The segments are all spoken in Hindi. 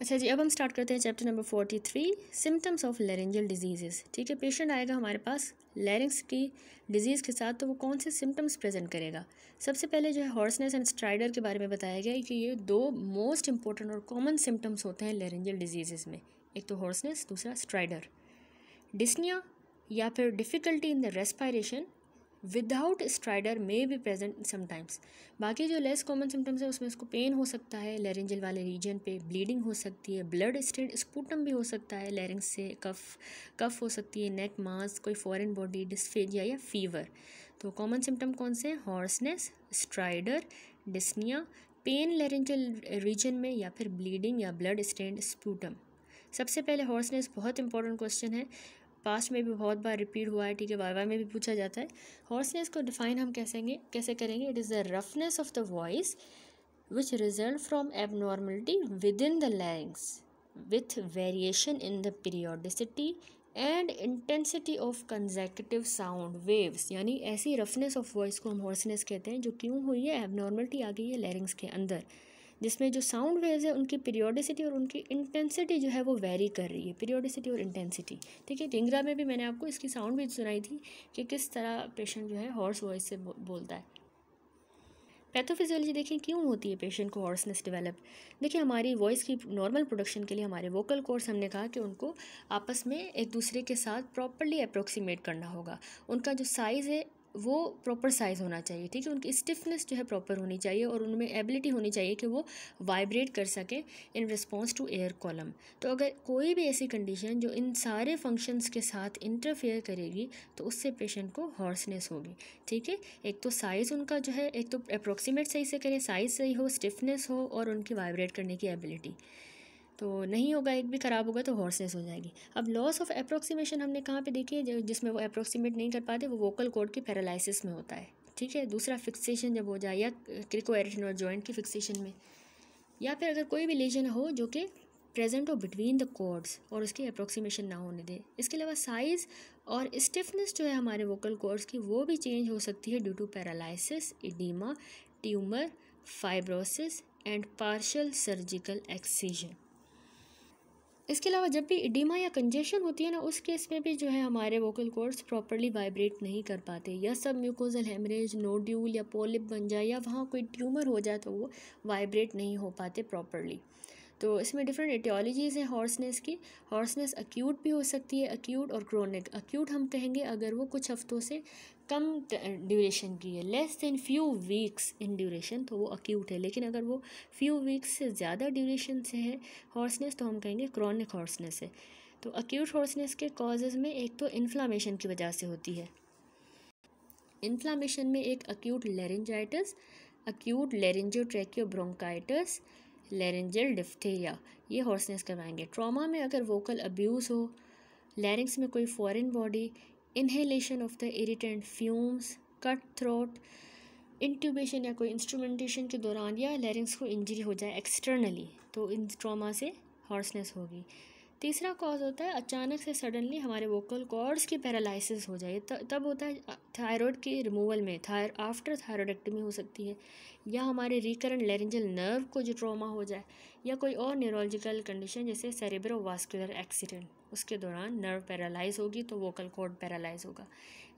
अच्छा जी अब हम स्टार्ट करते हैं chapter number forty three symptoms of laryngeal diseases ठीक है पेशेंट आएगा हमारे पास लेरिंग्स की डिजीज़ के साथ तो वो कौन से सिम्टम्स प्रेजेंट करेगा सबसे पहले जो है हॉर्सनेस एंड स्ट्राइडर के बारे में बताया गया कि ये दो मोस्ट इंपॉर्टेंट और कॉमन सिम्टम्स होते हैं लेरेंजल डिजीजेज़ में एक तो हॉर्सनेस दूसरा स्ट्राइडर डिस्निया या फिर difficulty in the respiration without stridor may भी प्रेजेंट समटाइम्स बाकी जो लेस कॉमन सिम्टम्स है उसमें उसको पेन हो सकता है लेरेंजल वाले रीजन पे ब्लीडिंग हो सकती है ब्लड स्टेड स्पूटम भी हो सकता है लेरेंस से कफ कफ हो सकती है नेक मास कोई फॉरन बॉडी डिस्फेजिया या फीवर तो कॉमन सिम्टम कौन से हैं hoarseness stridor dyspnoea pain laryngeal region में या फिर ब्लीडिंग या ब्लड स्टेंड स्पूटम सबसे पहले हॉर्सनेस बहुत इंपॉर्टेंट क्वेश्चन है पास्ट में भी बहुत बार रिपीट हुआ है ठीक है वाई वाई में भी पूछा जाता है हॉर्सनेस को डिफाइन हम कैसेंगे कैसे करेंगे it is the roughness of the voice which result from abnormality within the larynx with variation in the periodicity and intensity of consecutive sound waves यानी ऐसी रफनेस ऑफ वॉइस को हम हॉर्सनेस कहते हैं जो क्यों हुई है एबनॉर्मलिटी आ गई है लैरिंग्स के अंदर जिसमें जो साउंड वेव्स है उनकी पीरियोडिसिटी और उनकी इंटेंसिटी जो है वो वेरी कर रही है पीरियोडिसिटी और इंटेंसिटी ठीक है डिंगरा में भी मैंने आपको इसकी साउंड भी सुनाई थी कि किस तरह पेशेंट जो है हॉर्स वॉइस से बोलता है पैथोफिजियोलॉजी देखें क्यों होती है पेशेंट को हॉर्सनेस डेवलप देखिए हमारी वॉइस की नॉर्मल प्रोडक्शन के लिए हमारे वोकल कोर्स हमने कहा कि उनको आपस में एक दूसरे के साथ प्रॉपरली अप्रोक्सीमेट करना होगा उनका जो साइज़ है वो प्रॉपर साइज़ होना चाहिए ठीक है उनकी स्टिफनेस जो है प्रॉपर होनी चाहिए और उनमें एबिलिटी होनी चाहिए कि वो वाइब्रेट कर सकें in response to air column तो अगर कोई भी ऐसी कंडीशन जो इन सारे फंक्शंस के साथ इंटरफेयर करेगी तो उससे पेशेंट को हॉर्सनेस होगी ठीक है एक तो साइज़ उनका जो है एक तो अप्रोक्सीमेट सही से करें साइज़ सही हो स्टिफनेस हो और उनकी वाइब्रेट करने की एबिलिटी तो नहीं होगा एक भी ख़राब होगा तो हॉर्सनेस हो जाएगी अब लॉस ऑफ अप्रोक्सीमेशन हमने कहाँ पे देखी है जिसमें वो अप्रोक्सीमेट नहीं कर पाते वो वोकल कोड की पैरालसिस में होता है ठीक है दूसरा फिक्सेशन जब हो जाए या और जॉइंट की फिक्सेशन में या फिर अगर कोई भी लेजन हो जो कि प्रेजेंट हो बिटवीन द कोड्स और उसकी अप्रोक्सीमेशन ना होने दे इसके अलावा साइज़ और स्टिफनेस जो है हमारे वोकल कोड्स की वो भी चेंज हो सकती है due to paralysis oedema tumour fibrosis and partial surgical excision इसके अलावा जब भी इडिमा या कंजेशन होती है ना उस केस में भी जो है हमारे वोकल कोर्स प्रॉपरली वाइब्रेट नहीं कर पाते या सब म्यूकोजल हेमरेज नोड्यूल या पोलिप बन जाए या वहाँ कोई ट्यूमर हो जाए तो वो वाइब्रेट नहीं हो पाते प्रॉपरली तो इसमें डिफरेंट एटियोलॉजीज़ हैं हॉर्सनेस की हॉर्सनेस अक्यूट भी हो सकती है अक्यूट और क्रोनिक अक्यूट हम कहेंगे अगर वो कुछ हफ्तों से कम ड्यूरेशन की है less than few weeks in duration तो वो अक्यूट है लेकिन अगर वो फ्यू वीक्स से ज़्यादा ड्यूरेशन से है हॉर्सनेस तो हम कहेंगे क्रॉनिक हॉर्सनेस है तो अक्यूट हॉर्सनेस के कॉजेज़ में एक तो इन्फ्लामेशन की वजह से होती है इन्फ्लामेशन में एक acute laryngitis acute bronchitis laryngeal diphtheria ये हॉर्सनेस करवाएंगे ट्रॉमा में अगर वोकल अब्यूज़ हो लैरिंग्स में कोई foreign body inhalation of the irritant fumes cut throat intubation या कोई इंस्ट्रूमेंटेशन के दौरान या लैरिंग्स को इंजरी हो जाए एक्सटर्नली तो इन ट्रामा से हॉर्सनेस होगी तीसरा कॉज होता है अचानक से सडनली हमारे वोकल कॉर्ड्स की पैरालिसिस हो जाए तब होता है थायराइड के रिमूवल में थायर आफ्टर थायरोडक्टमी हो सकती है या हमारे रिकरेंट लेरेंजल नर्व को जो ट्रोमा हो जाए या कोई और न्यूरोलॉजिकल कंडीशन जैसे वास्कुलर एक्सीडेंट उसके दौरान नर्व पैरालाइज होगी तो वोकल कॉर्ड पैरालाइज होगा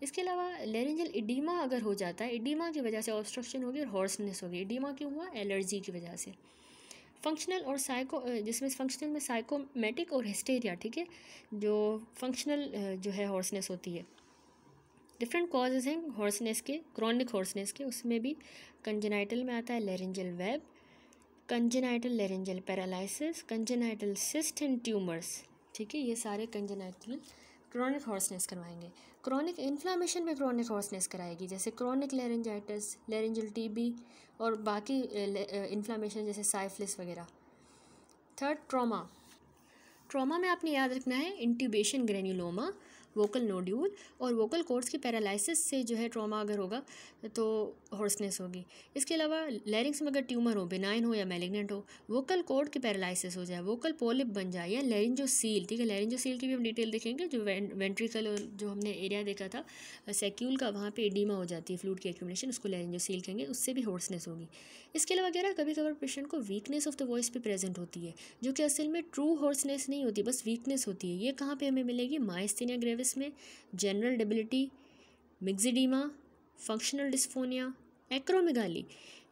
इसके अलावा लेरेंजल इडीमा अगर हो जाता है इडीमा की वजह से ऑब्स्ट्रक्शन होगी और हॉर्सनेस होगी इडीमा क्यों हुआ एलर्जी की वजह से फंक्शनल और साइको जिसमें फंक्शनल में साइकोमेटिक और हिस्टेरिया ठीक है जो फंक्शनल जो है हॉर्सनेस होती है डिफरेंट कॉजेज हैं हॉर्सनेस के क्रॉनिक हॉर्सनेस के उसमें भी कंजेनाइटल में आता है laryngeal web congenital laryngeal paralysis congenital cyst and tumours ठीक है ये सारे कंजेनाइटल क्रॉनिक हॉर्सनेस करवाएंगे क्रॉनिक इन्फ्लामेशन में क्रॉनिक हॉर्सनेस कराएगी जैसे क्रॉनिक लेरेंजाइटस लेरेंजल टीबी और बाकी इन्फ्लामेशन जैसे साइफलिस वगैरह थर्ड ट्रॉमा ट्रॉमा में आपने याद रखना है इंट्यूबेशन ग्रेन्यूलोमा वोकल नोड्यूल और वोकल कोर्स की पैरालसिस से जो है ट्रॉमा अगर होगा तो हॉर्सनेस होगी इसके अलावा लैरिंग्स में अगर ट्यूमर हो बेनाइन हो या मेलिग्नेंट हो वोकल कोड की पैरालसिस हो जाए वोकल पोलिप बन जाए या लैरिंजो सील ठीक है लैरिंजो सील की भी हम डिटेल देखेंगे जो वेंट्रिकल जो हमने एरिया देखा था सेक्यूल का वहाँ पर एडीमा हो जाती है फ्लूड की एक्यूमिनेशन उसको लैरिंजो सील कहेंगे उससे भी हॉर्सनेस होगी इसके अलावा कह रहा कभी कभार पेशेंट को वीकनेस ऑफ द वॉइस भी प्रेजेंट होती है जो कि असल में ट्रू हॉर्सनेस नहीं होती बस वीकनेस होती है ये कहाँ पर हमें मिलेगी माइस्थिनिया ग्रेव सर्विस में general debility myxoedema functional dysphonia acromegaly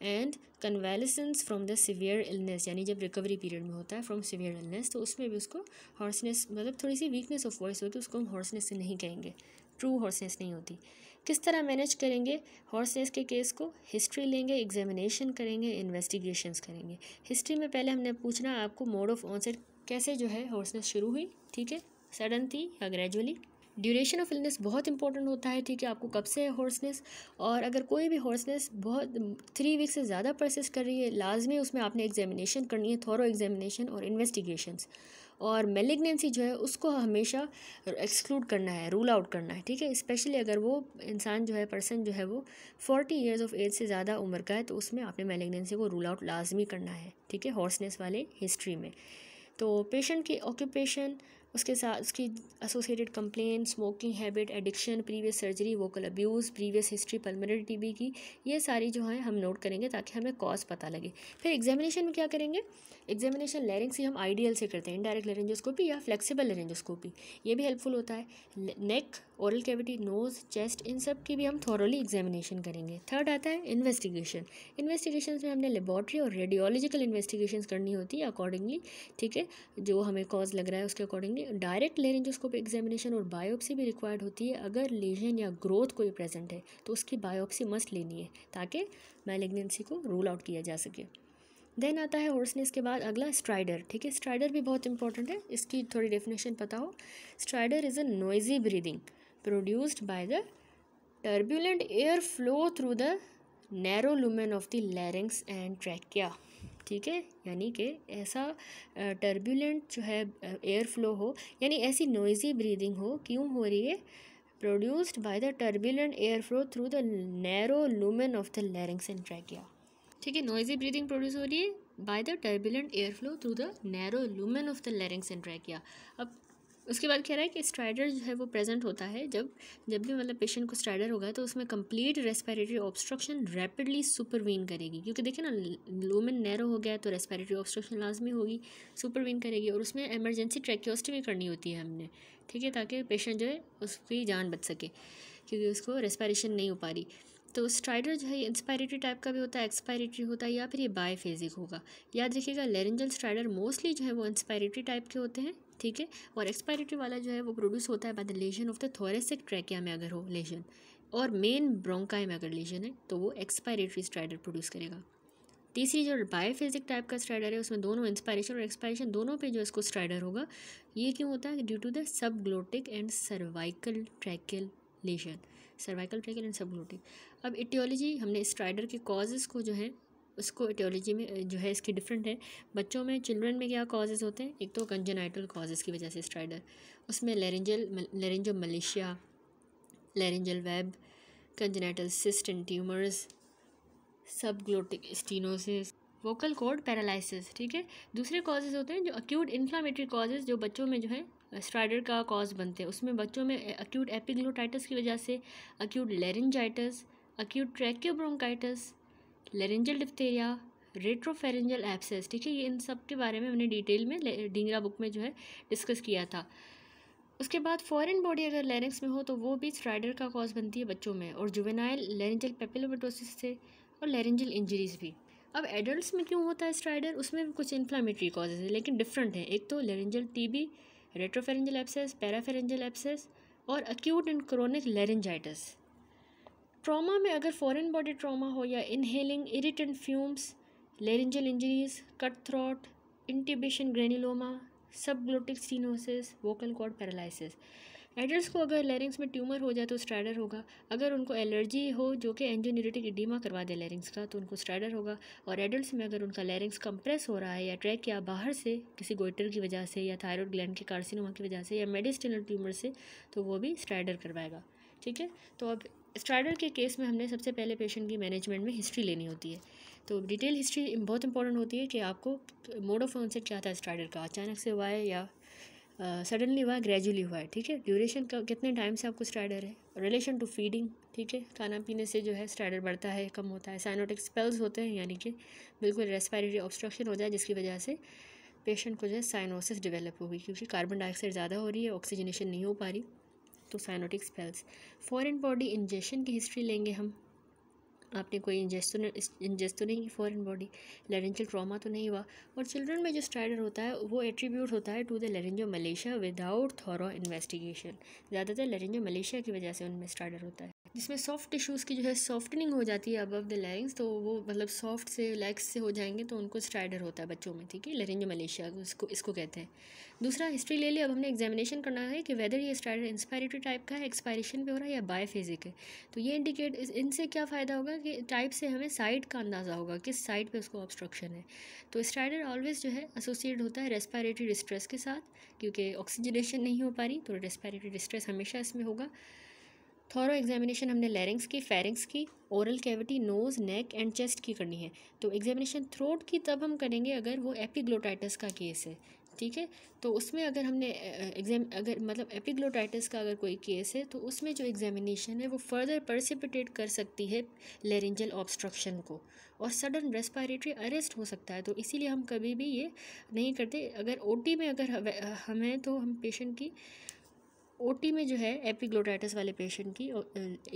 and convalescence from the severe illness यानी जब रिकवरी पीरियड में होता है फ्रॉम सीवियर इलनेस तो उसमें भी उसको हॉर्सनेस मतलब थोड़ी सी वीकनेस ऑफ वॉइस होती है उसको हम हॉर्सनेस नहीं कहेंगे ट्रू हॉर्सनेस नहीं होती किस तरह मैनेज करेंगे हॉर्सनेस के केस को हिस्ट्री लेंगे एग्जामिनेशन करेंगे इन्वेस्टिगेशन करेंगे हिस्ट्री में पहले हमने पूछना आपको मोड ऑफ ऑनसेट कैसे जो है हॉर्सनेस शुरू हुई ठीक है सडन थी या ग्रेजुअली ड्यूरेशन ऑफ इलनेस बहुत इंपॉर्टेंट होता है ठीक है आपको कब से है हॉर्सनेस और अगर कोई भी हॉर्सनेस बहुत थ्री वीक से ज़्यादा प्रोसेस कर रही है लाजमी उसमें आपने एग्जामिनेशन करनी है थॉरो एग्जामिनेशन और इन्वेस्टिगेशंस और मेलिग्नेंसी जो है उसको हमेशा एक्सक्लूड करना है रूल आउट करना है ठीक है स्पेशली अगर वो इंसान जो है पर्सन जो है वो फोर्टी ईयर्स ऑफ एज से ज़्यादा उम्र का है तो उसमें आपने मेलिग्नेंसी को रूल आउट लाजमी करना है ठीक है हॉर्सनेस वाले हिस्ट्री में तो पेशेंट की ऑक्यूपेशन उसके साथ उसकी associated complaint smoking habit addiction previous surgery vocal abuse previous history pulmonary TB की ये सारी जो है हम नोट करेंगे ताकि हमें कॉज पता लगे फिर एग्जामिनेशन में क्या करेंगे एग्जामिनेशन लेरेंग्स ही हम आइडियल से करते हैं इनडायरेक्ट लेरेंजोस्कोपी या फ्लेक्सिबल लेरेंजोस्कोपी ये भी हेल्पफुल होता है neck oral cavity nose chest इन सब की भी हम थॉरली एग्जामिनेशन करेंगे थर्ड आता है इन्वेस्टिगेशन इन्वेस्टिगेशन में हमने लेबॉर्ट्री और रेडियोलॉजिकल इन्वेस्टिगेशन करनी होती है अकॉर्डिंगली ठीक है जो हमें कॉज लग रहा है उसके अकॉर्डिंगली डायरेक्ट लेरेंजोस्कोप एग्जामिनेशन और बायोप्सी भी रिक्वायर्ड होती है अगर लेजन या ग्रोथ कोई प्रेजेंट है तो उसकी बायोप्सी मस्ट लेनी है ताकि मैलिग्नेंसी को रूल आउट किया जा सके देन आता है हॉर्सनेस के बाद अगला स्ट्राइडर ठीक है स्ट्राइडर भी बहुत इंपॉर्टेंट है इसकी थोड़ी डेफिनेशन पता हो stridor is a noisy breathing produced by the turbulent air flow through the narrow lumen of the larynx and trachea ठीक है यानी कि ऐसा टर्बुलेंट जो है एयर फ्लो हो यानी ऐसी नोइजी ब्रीदिंग हो क्यों हो रही है produced by the turbulent air flow through the narrow lumen of the larynx and trachea ठीक है नोइजी ब्रीदिंग प्रोड्यूस हो रही है by the turbulent air flow through the narrow lumen of the larynx and trachea अब उसके बाद कह रहा है कि स्ट्राइडर जो है वो प्रेजेंट होता है जब जब भी मतलब पेशेंट को स्ट्राइडर होगा तो उसमें complete respiratory obstruction rapidly supervene करेगी क्योंकि देखिए ना लूमेन नैरो हो गया तो रेस्पिरेटरी ऑब्स्ट्रक्शन लाजमी होगी सुपरवीन करेगी और उसमें एमरजेंसी ट्रैक्योस्टमी करनी होती है हमने ठीक है ताकि पेशेंट जो है उसकी जान बच सके क्योंकि उसको रेस्पायरेशन नहीं हो पा रही तो स्ट्राइडर जो है इंस्पायरेटरी टाइप का भी होता है एक्सपायरेटरी होता है या फिर ये बायफेजिक होगा याद रखिएगा लेरेंजल स्ट्राइडर मोस्टली जो है वो इंस्पायरेटरी टाइप के होते हैं ठीक है और एक्सपायरेटरी वाला जो है वो प्रोड्यूस होता है by the lesion of the thoracic trachea में अगर हो लेजन और मेन ब्रोंकाई में अगर लेजन है तो वो एक्सपायरेटरी स्ट्राइडर प्रोड्यूस करेगा तीसरी जो बायोफिजिक टाइप का स्ट्राइडर है उसमें दोनों इंस्पायरेशन और एक्सपायरेशन दोनों पे जो इसको स्ट्राइडर होगा ये क्यों होता है due to the subglottic and cervical tracheal lesion cervical tracheal and subglottic अब इटियोलॉजी हमने स्ट्राइडर के कॉजेज़ को जो है उसको एटियोलॉजी में जो है इसकी डिफरेंट है बच्चों में चिल्ड्रन में क्या कॉजेज़ होते हैं एक तो कंजनाइटल कॉजेज़ की वजह से स्ट्राइडर उसमें laryngeal laryngomalacia laryngeal web congenital cyst and tumours subglottic stenosis vocal cord paralysis ठीक है दूसरे कॉजेज़ होते हैं जो अक्यूट इन्फ्लामेटरी कॉजेज़ जो बच्चों में जो है स्ट्राइडर का कॉज बनते हैं उसमें बच्चों में अक्यूट एपिग्लोटाइटिस की वजह से acute laryngitis acute tracheobronchitis laryngeal diphtheria retropharyngeal abscess ठीक है ये इन सब के बारे में मैंने डिटेल में डिंगरा बुक में जो है डिस्कस किया था उसके बाद फॉरेन बॉडी अगर लेरेंक्स में हो तो वो भी स्ट्राइडर का कॉज बनती है बच्चों में और जुवेनाइल लेरेंजल पेपिलोमेटोसिस से और लेरेंजल इंजरीज भी अब एडल्ट्स में क्यों होता है स्ट्राइडर उसमें भी कुछ इन्फ्लामेटरी कॉजेज हैं लेकिन डिफरेंट हैं एक तो laryngeal TB retropharyngeal abscess parapharyngeal abscess और acute and chronic laryngitis trauma में अगर फॉरेन बॉडी ट्रॉमा हो या inhaling irritant fumes laryngeal injuries cut throat intubation granuloma subglottic stenosis vocal cord paralysis adult को अगर लेरिंग्स में ट्यूमर हो जाए तो स्ट्राइडर होगा अगर उनको एलर्जी हो जो कि एंजोन्यूरेटिक डीमा करवा दे लेरिंग्स का तो उनको स्ट्राइडर होगा और एडल्ट में अगर उनका लेरिंग्स कंप्रेस हो रहा है या ट्रैक या बाहर से किसी गोइटर की वजह से या थायरॉयड ग्लैंड के कार्सिनोमा की वजह से या मेडिस्टिनल ट्यूमर से तो वो भी स्ट्राइडर करवाएगा ठीक है तो अब स्ट्राइडल के केस में हमने सबसे पहले पेशेंट की मैनेजमेंट में हिस्ट्री लेनी होती है तो डिटेल हिस्ट्री बहुत इंपॉर्टेंट होती है कि आपको मोड ऑफ ऑनसेट क्या था स्ट्राइडल का अचानक से हुआ है या सडनली uh, हुआ है ग्रेजुअली हुआ है ठीक है ड्यूरेशन का कितने टाइम से आपको स्ट्राइडर है रिलेशन टू फीडिंग ठीक है खाना पीने से जो है स्ट्राइडर बढ़ता है कम होता है साइनोटिक स्पेल्स होते हैं यानी कि बिल्कुल रेस्पायरेटरी ऑब्स्ट्रक्शन हो जाए जिसकी वजह से पेशेंट को जो है साइनोसिस डेवलप होगी क्योंकि कार्बन डाइऑक्साइड ज़्यादा हो रही है ऑक्सीजनेशन नहीं हो पा रही तो cyanotic spells foreign body ingestion की हिस्ट्री लेंगे हम आपने कोई इंजेस्ट तो इंजेस्ट तो नहीं की फॉरन बॉडी लेरेंजल ट्रामा तो नहीं हुआ और चिल्ड्रन में जो स्ट्राइडर होता है वो एट्रीब्यूट होता है to the laryngomalacia without thorough investigation ज़्यादातर लेरेंजो मलेशिया की वजह से उनमें स्ट्राइडर होता है जिसमें सॉफ्ट टिश्यूज़ की जो है सॉफ्टनिंग हो जाती है अबव द लैरिंग्स तो वो मतलब सॉफ्ट से लैक्स से हो जाएंगे तो उनको स्ट्राइडर होता है बच्चों में ठीक है लेरेंजो मलेशिया इसको इसको कहते हैं दूसरा हिस्ट्री ले ली अब हमने एग्जामिनेशन करना है कि वेदर ये स्टार्टर इंस्पायरेटरी टाइप का है एक्सपायरेशन पे हो रहा है या बायोफिजिक है तो ये इंडिकेट इनसे क्या फ़ायदा होगा कि टाइप से हमें साइड का अंदाज़ा होगा किस साइड पे उसको ऑब्स्ट्रक्शन है तो स्टार्टर ऑलवेज जो है एसोसिएट होता है रेस्पायरेटरी डिस्ट्रेस के साथ क्योंकि ऑक्सीजनेशन नहीं हो पा रही तो रेस्पायरेटरी डिस्ट्रेस हमेशा इसमें होगा थॉरो एग्जामिनेशन हमने लैरिंग्स की फेरिंग्स की oral cavity nose neck and chest की करनी है तो एग्जामिनेशन थ्रोट की तब हम करेंगे अगर वो एपिग्लोटाइटिस का केस है ठीक है तो उसमें अगर हमने एग्जाम अगर मतलब एपिग्लोटाइटिस का अगर कोई केस है तो उसमें जो एग्जामिनेशन है वो फर्दर परसिपिटेट कर सकती है लेरेंजल ऑब्स्ट्रक्शन को और सडन रेस्पायरेटरी अरेस्ट हो सकता है तो इसीलिए हम कभी भी ये नहीं करते अगर ओ में अगर हमें तो हम पेशेंट की ओ में जो है एपिग्लोटाइटिस वाले पेशेंट की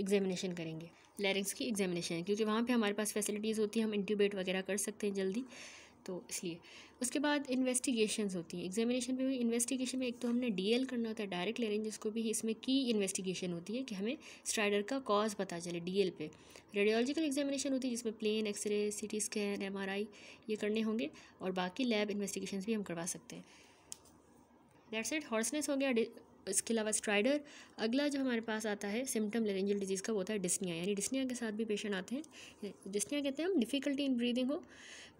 एग्जामिनेशन करेंगे लैरिंग्स की एग्जामिनेशन क्योंकि वहाँ पे हमारे पास फैसिलिटीज़ होती है हम इंट्यूबेट वगैरह कर सकते हैं जल्दी तो इसलिए उसके बाद इन्वेस्टिगेशंस होती हैं एग्जामिनेशन में भी इन्वेस्टिगेशन में एक तो हमने डीएल करना होता है डायरेक्ट लेरेंज को भी इसमें की इन्वेस्टिगेशन होती है कि हमें स्ट्राइडर का कॉज पता चले डीएल पे रेडियोलॉजिकल एग्जामिनेशन होती है जिसमें plain x-ray C scan M ये करने होंगे और बाकी लैब इन्वेस्टिगेशन भी हम करवा सकते हैं डेट सेट हॉर्सनेस हो गया इसके अलावा स्ट्राइडर अगला जो हमारे पास आता है सिम्टम लेरेंजल डिजीज़ का वो होता है डिस्निया यानी डिस्निया के साथ भी पेशेंट आते हैं डिस्निया कहते हैं हम डिफ़िकल्टी इन ब्रीदिंग हो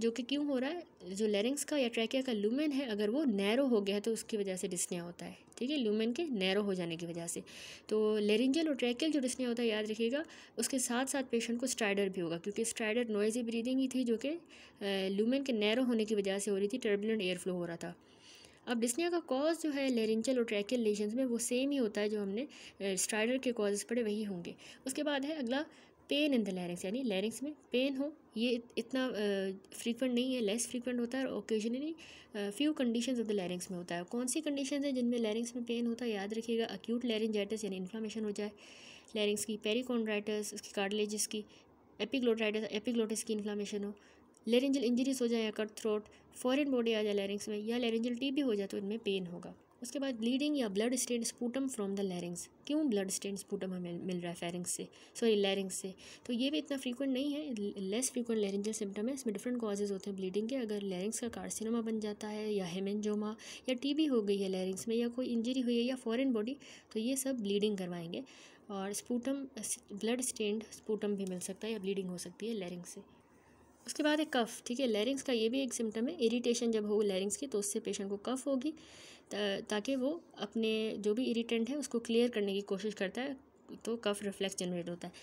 जो कि क्यों हो रहा है जो लेरिंग्स का या ट्रैकिया का लूमेन है अगर वो नैरो हो गया है तो उसकी वजह से डिस्निया होता है ठीक है लूमेन के नैरो हो जाने की वजह से तो लेरेंजल और ट्रैकियल जो डिस्निया होता है याद रखिएगा उसके साथ साथ पेशेंट को स्ट्राइडर भी होगा क्योंकि स्ट्राइडर नॉइजी ब्रीदिंग ही थी जो कि लूमेन के नैरो होने की वजह से हो रही थी टर्बुलेंट एयर फ्लो हो रहा था अब डिस्निया का कॉज जो है लेरेंचल और ट्रैकियल लेशंस में वो सेम ही होता है जो हमने स्ट्राइडर के कॉजेज़ पढ़े वही होंगे उसके बाद है अगला पेन इन द लैरिंग्स यानी लैरिंग्स में पेन हो ये इतना फ्रीक्वेंट नहीं है लेस फ्रीक्वेंट होता है और occasionally few conditions of the larynx में होता है कौन सी कंडीशंस है जिनमें लैरिंग्स में पेन होता है याद रखिएगा अक्यूट लैरिंजाइटिस यानी इन्फ्लामेशन हो जाए लैरिंग्स की पेरिकॉन्ड्राइटिस उसकी कार्डलेजिस की एपिग्लोटाइटिस एपिग्लोटिस की इन्फ्लामेशन हो लेरेंजल इंजरीज हो जाए या कट थ्रोट फॉरन बॉडी आ जाए लेरिंग्स में या लेरेंजल टी भी हो जाए तो इनमें पेन होगा उसके बाद ब्लीडिंग या blood stain sputum from the larynx क्यों ब्लड स्टेन स्पूटम हमें मिल रहा है फेरिंग्स से सॉरी लैरिंग्स से तो ये भी इतना फ्रीक्वेंट नहीं है लेस फ्रीक्वेंट लेरेंजल सिम्टम है इसमें डिफरेंट कॉजेज होते हैं ब्लीडिंग के अगर लैरिंग्स का कार्सिनोमा बन जाता है या हेमेंजोमा या टीबी हो गई है लैरिंग्स में या कोई इंजरी हुई है या फॉरन बॉडी तो ये सब ब्लीडिंग करवाएंगे और स्पूटम ब्लड स्टेंड स्पूटम भी मिल सकता है या ब्लीडिंग हो सकती है लेरिंग्स से उसके बाद है कफ़ ठीक है लैरिंग्स का ये भी एक सिम्टम है इरीटेशन जब हो लैरिंग्स की तो उससे पेशेंट को कफ़ होगी ताकि वो अपने जो भी इरीटेंट है उसको क्लियर करने की कोशिश करता है तो कफ़ रिफ्लेक्स जनरेट होता है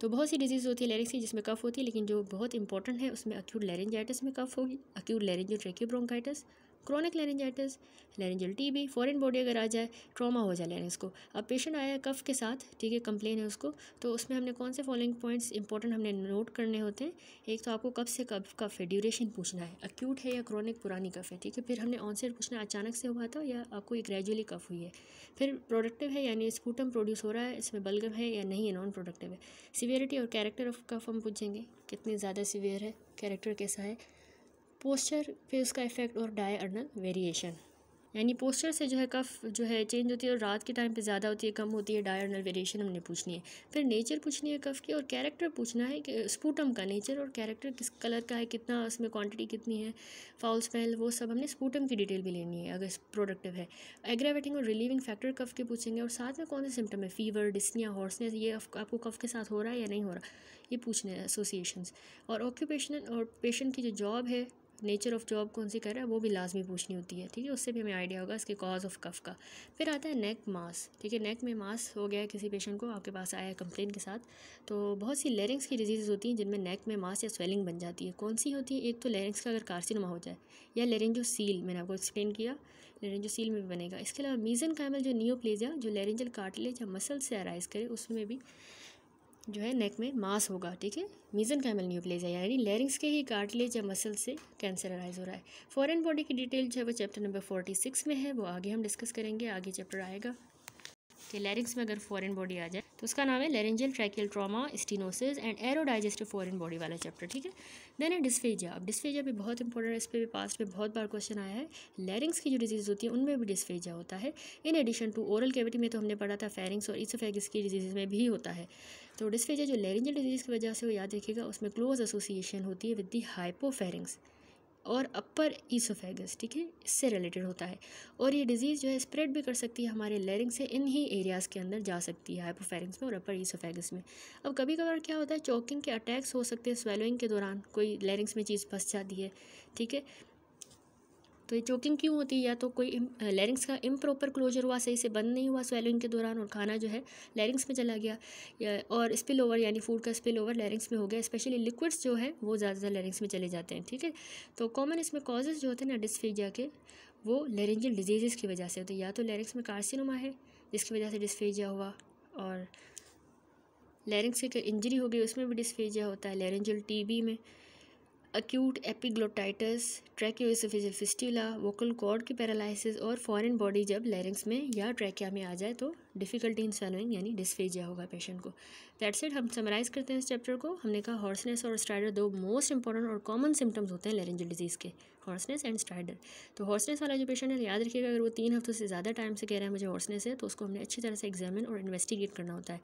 तो बहुत सी डिजीज़ होती है लैरिंग्स की जिसमें कफ़ होती है लेकिन जो बहुत इंपॉर्टेंट है उसमें अक्यूट लेरेंजाइटस में कफ़ होगी acute लैरिंजो ट्रेक्यूब्रोंकाइटिस chronic लेनिजाइटिस लेनिजल TB foreign body अगर आ जाए ट्रॉमा हो जाए लेनिस को अब पेशेंट आया कफ के साथ ठीक है कंप्लेन है उसको तो उसमें हमने कौन से फॉलोइंग पॉइंट्स इंपॉर्टेंट हमने नोट करने होते हैं एक तो आपको कब से कब कफ है ड्यूरेशन पूछना है अक्यूट है या क्रॉनिक पुरानी कफ है ठीक है फिर हमने ऑनसेट पूछना अचानक से हुआ था या आपको ये ग्रेजुअली कफ हुई है फिर प्रोडक्टिव है यानी स्पूटम प्रोड्यूस हो रहा है इसमें बलगम है या नहीं है नॉन प्रोडक्टिव है सीवियरिटी और कैरेक्टर ऑफ कफ हम पूछेंगे कितनी ज़्यादा सीवियर है कैरेक्टर कैसा है पोस्चर फिर उसका इफ़ेक्ट और अर्नल वेरिएशन यानी पोस्चर से जो है कफ जो है चेंज होती है और रात के टाइम पे ज़्यादा होती है कम होती है अर्नल वेरिएशन हमने पूछनी है फिर नेचर पूछनी है कफ की और कैरेक्टर पूछना है कि स्पूटम का नेचर और कैरेक्टर किस कलर का है कितना उसमें क्वांटिटी कितनी है फाउल स्मेल वो सब हमने स्पूटम की डिटेल भी लेनी है अगर प्रोडक्टिव है एग्रेवेटिंग और रिलीविंग फैक्टर कफ के पूछेंगे और साथ में कौन से सिम्टम है फीवर डिस्निया हॉर्सनेस ये आपको कफ के साथ हो रहा है या नहीं हो रहा ये पूछना है एसोसिएशन और ऑक्यूपेशन और पेशेंट की जो जॉब है नेचर ऑफ़ जॉब कौन सी कर रहा है वो भी लाजमी पूछनी होती है ठीक है उससे भी हमें आइडिया होगा इसके कॉज ऑफ कफ का फिर आता है नेक मास ठीक है नेक में मास हो गया है किसी पेशेंट को आपके पास आया है कंप्लेन के साथ तो बहुत सी लेरिंग्स की डिजीज़ होती हैं जिनमें नेक में मास या स्वेलिंग बन जाती है कौन सी होती है एक तो लेरिंग्स का अगर कारसिनमा हो जाए या लेरेंजो सील मैंने आपको एक्सप्लेन किया लेरेंजो सील में भी बनेगा इसके अलावा मीज़न कैमल जो नियोप्लेजिया जो लेरेंजल कार्टिलेज या मसल से अराइज करे उसमें भी जो है नेक में मास होगा ठीक है मीजन कैमल न्यूप्लेजिया यानी लेरिंग्स के ही कार्टिलेज या मसल से कैंसर अराइज हो रहा है फॉरेन बॉडी की डिटेल जो है वो चैप्टर नंबर फोर्टी सिक्स में है वो आगे हम डिस्कस करेंगे आगे चैप्टर आएगा कि लैरिंग्स में अगर फॉरेन बॉडी आ जाए तो उसका नाम है laryngeal tracheal trauma stenosis and aerodigestive foreign foreign body वाला चैप्टर ठीक है देन है डिस्फेजिया अब डिस्फेजिया भी बहुत इंपॉर्टेंट है इस पर भी पास्ट में बहुत बार क्वेश्चन आया है लेरिंग्स की जो डिजीज़ होती है उनमें भी डिस्फेजिया होता है in addition to oral cavity में तो हमने पढ़ा था फेरिंग्स और इसोफेगिस की डिजीज़ में भी होता है तो डिस्फेजिया जो लेरेंजियल डिजीज़ की वजह से वो याद रखेगा उसमें क्लोज एसोसिएशन होती है विद दी हाइपोफेरिंग्स और अपर ईसोफेगस ठीक है इससे रिलेटेड होता है और ये डिज़ीज़ जो है स्प्रेड भी कर सकती है हमारे लेरिंग से इन ही एरियाज़ के अंदर जा सकती है हाइपोफेरिंग्स में और अपर ईसोफेगस में अब कभी कभार क्या होता है चौकिंग के अटैक्स हो सकते हैं स्वेलोइंग के दौरान कोई लेरिंग्स में चीज़ फंस जाती है ठीक है तो ये चोकिंग क्यों होती है या तो कोई लैरिंग्स का इम्प्रॉपर क्लोजर हुआ सही से बंद नहीं हुआ स्वेलिंग के दौरान और खाना जो है लैरिंग्स में चला गया या और स्पिल ओवर यानी फूड का स्पिल ओवर लैरिंग्स में हो गया स्पेशली लिक्विड्स जो है वो ज़्यादातर लैरिंग्स में चले जाते हैं ठीक है तो कॉमन इसमें कॉजेज़ जो होते हैं ना डिस्फेजिया के वो लेरेंजल डिजीज़ की वजह से होते हैं या तो लैरिंग्स में कार्सिनोमा है जिसकी वजह से डिस्फेजिया हुआ और लैरिंग्स की इंजरी हो गई उसमें भी डिस्फेजिया होता है लेरेंजियल टी में acute epiglottitis tracheoesophageal fistula vocal cord की पैरालिसिस और फॉरेन बॉडी जब लैरिंग्स में या ट्रैकिया में आ जाए तो डिफ़िकल्टी इन स्वेलोइंग यानी डिस्फेजिया होगा पेशेंट को दैट सेट हम समराइज़ करते हैं इस चैप्टर को हमने कहा हॉर्सनेस और स्ट्राइडर दो मोस्ट इंपॉर्टेंट और कॉमन सिम्टम्स होते हैं लैरेंजल डिजीज़ के हॉर्सनेस एंड स्ट्राइडर तो हॉर्सनेस वाला जो पेशेंट है याद रखिएगा अगर वो तीन हफ्तों से ज़्यादा टाइम से कह रहा है मुझे हॉर्सनेस है तो उसको हमने अच्छी तरह से एग्जामिन और इन्वेस्टिगेट करना होता है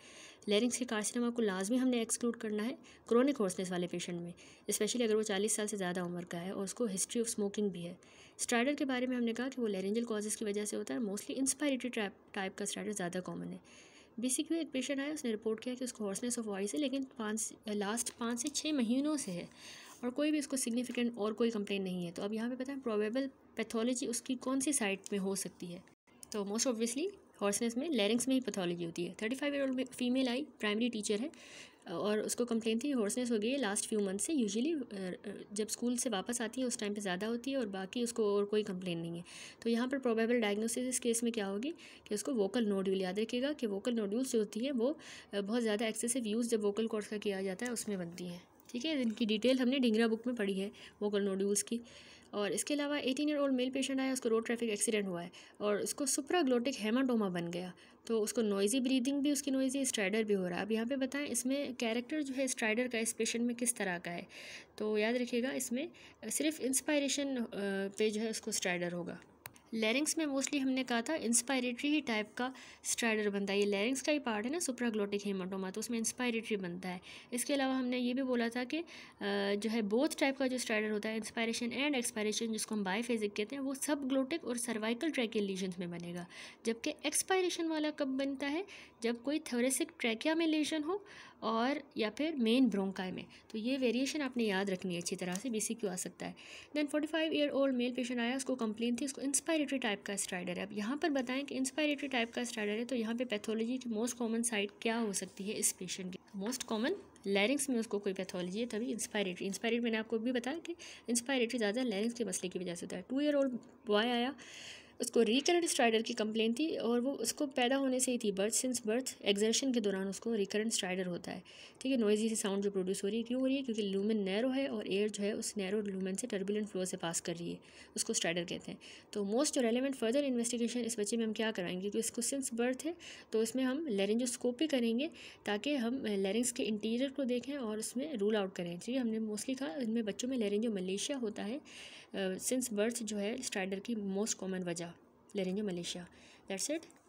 लेरिंग्स के कार्सिनोमा को लाजमी हमने एक्सक्लूड करना है क्रोनिक हॉर्सनेस वाले पेशेंट में स्पेशली अगर वो चालीस साल से ज़्यादा उम्र का है और उसको हिस्ट्री ऑफ स्मोकिंग भी है स्ट्राइडर के बारे में हमने कहा कि वो लेरेंजल कॉजेज़ की वजह से होता है मोस्टली इंस्पायरेटरी टाइप का स्ट्राइडर ज़्यादा कॉमन है बीसी क्यू एक पेशेंट आया उसने रिपोर्ट किया कि उसको हॉर्सनेस ऑफ वॉइस है लेकिन पाँच लास्ट पाँच से छः महीनों से है और कोई भी उसको सिग्निफिकेंट और कोई कंप्लेन नहीं है तो अब यहाँ पे पता है प्रोबेबल पैथोलॉजी उसकी कौन सी साइट में हो सकती है तो मोस्ट ऑब्वियसली हॉर्सनेस में लेरिंग्स में ही पैथोलॉजी होती है thirty five year old female I primary teacher है और उसको कंप्लेन थी हॉर्सनेस हो गई है लास्ट फ्यू मंथ से यूजुअली जब स्कूल से वापस आती है उस टाइम पे ज़्यादा होती है और बाकी उसको और कोई कंप्लेन नहीं है तो यहाँ पर प्रोबेबल डायग्नोसिस इस केस में क्या होगी कि उसको वोकल नोड्यूल याद रखिएगा कि वोकल नोड्यूल्स जो होती है वो बहुत ज़्यादा एक्सेसिव यूज़ जब वोकल कोर्स का किया जाता है उसमें बनती है ठीक है इनकी डिटेल हमने डिंगरा बुक में पढ़ी है वोकल नोड्यूल्स की और इसके अलावा eighteen year old male patient आया उसको रोड ट्रैफिक एक्सीडेंट हुआ है और उसको सुप्राग्लोटिक हेमाटोमा बन गया तो उसको नॉइजी ब्रीदिंग भी उसकी नॉइजी स्ट्राइडर भी हो रहा है अब यहाँ पे बताएं इसमें कैरेक्टर जो है स्ट्राइडर का इस पेशेंट में किस तरह का है तो याद रखिएगा इसमें सिर्फ इंस्पायरेशन पे जो है उसको स्ट्राइडर होगा लेरिंग्स में मोस्टली हमने कहा था इंस्पायरेटरी ही टाइप का स्ट्राइडर बनता है ये लेरिंग्स का ही पार्ट है ना सुप्राग्लोटिक हेमाटोमा तो उसमें इंस्पायरेटरी बनता है इसके अलावा हमने ये भी बोला था कि जो है बोथ टाइप का जो स्ट्राइडर होता है इंस्पायरेशन एंड एक्सपायरेशन जिसको हम फेजिक कहते हैं वो सब ग्लोटिक और सर्वाइकल ट्रैकियल लीजन्स में बनेगा जबकि एक्सपायरेशन वाला कब बनता है जब कोई थोरेसिक ट्रैकिया में लीजन हो और या फिर मेन ब्रोंकाई में तो ये वेरिएशन आपने याद रखनी है अच्छी तरह से बी आ सकता है then forty five year old male patient आया उसको कंप्लेन थी उसको इंस्पायरेटरी टाइप का स्ट्राइडर है अब यहाँ पर बताएं कि इंस्पायरेटरी टाइप का स्ट्राइडर है तो यहाँ पर पैथोलॉजी की मोस्ट कॉमन साइड क्या हो सकती है इस पेशेंट की मोस्ट कॉमन लैरिंग्स में उसको कोई पैथोलॉजी है तभी इंस्पायरेटरी इंस्पायरेटरी मैंने आपको भी बताया कि इंस्पायरेटरी ज़्यादा लैरिंग्स के मसले की वजह से होता है टू ईयर ओल्ड बॉय आया उसको रिकरेंट स्ट्राइडर की कंप्लेन थी और वो उसको पैदा होने से ही थी बर्थ सिंस बर्थ एग्जर्शन के दौरान उसको रिकरेंट स्ट्राइडर होता है ठीक है नॉइजी से साउंड जो प्रोड्यूस हो रही है क्यों हो रही है क्योंकि लूमन नैरो है और एयर जो है उस नैरो लूमन से टर्बुलेंट फ्लो से पास कर रही है उसको स्ट्राइडर कहते हैं तो मोस्ट रेलिवेंट फर्दर इन्वेस्टिगेशन इस बच्चे में हम क्या कराएंगे क्योंकि इसको सिंस बर्थ है तो इसमें हम लेरेंजोस्कोपी करेंगे ताकि हम लेरेंस के इंटीरियर को देखें और उसमें रूल आउट करें ठीक है हमने मोस्टली कहा इनमें बच्चों में लेरेंजो मलेशिया होता है सिंस बर्थ जो है स्ट्राइडर की मोस्ट कॉमन वजह लेरेंजो मलेशिया दैट्स इट